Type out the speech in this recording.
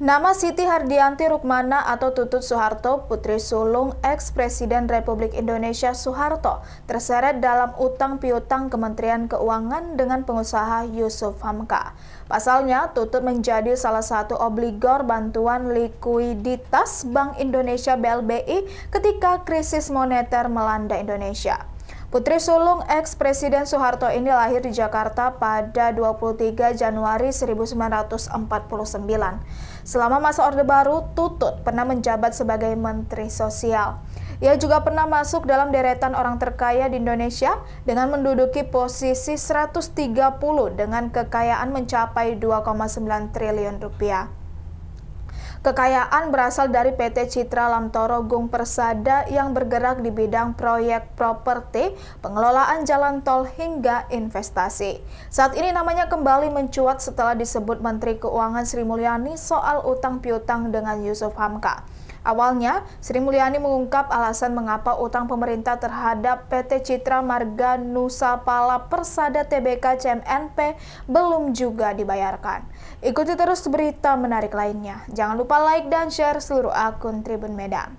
Nama Siti Hardianti Rukmana atau Tutut Soeharto, putri sulung ex-presiden Republik Indonesia Soeharto, terseret dalam utang piutang Kementerian Keuangan dengan pengusaha Yusuf Hamka. Pasalnya, Tutut menjadi salah satu obligor bantuan likuiditas Bank Indonesia BLBI ketika krisis moneter melanda Indonesia. Putri sulung ex-Presiden Soeharto ini lahir di Jakarta pada 23 Januari 1949. Selama masa Orde Baru, Tutut pernah menjabat sebagai Menteri Sosial. Ia juga pernah masuk dalam deretan orang terkaya di Indonesia dengan menduduki posisi 130 dengan kekayaan mencapai 2,9 triliun rupiah. Kekayaan berasal dari PT Citra Lamtoro Gung Persada yang bergerak di bidang proyek properti, pengelolaan jalan tol hingga investasi. Saat ini namanya kembali mencuat setelah disebut Menteri Keuangan Sri Mulyani soal utang piutang dengan Yusuf Hamka. Awalnya, Sri Mulyani mengungkap alasan mengapa utang pemerintah terhadap PT Citra Marga Nusapala Persada TBK CMNP belum juga dibayarkan. Ikuti terus berita menarik lainnya. Jangan lupa like dan share seluruh akun Tribun Medan.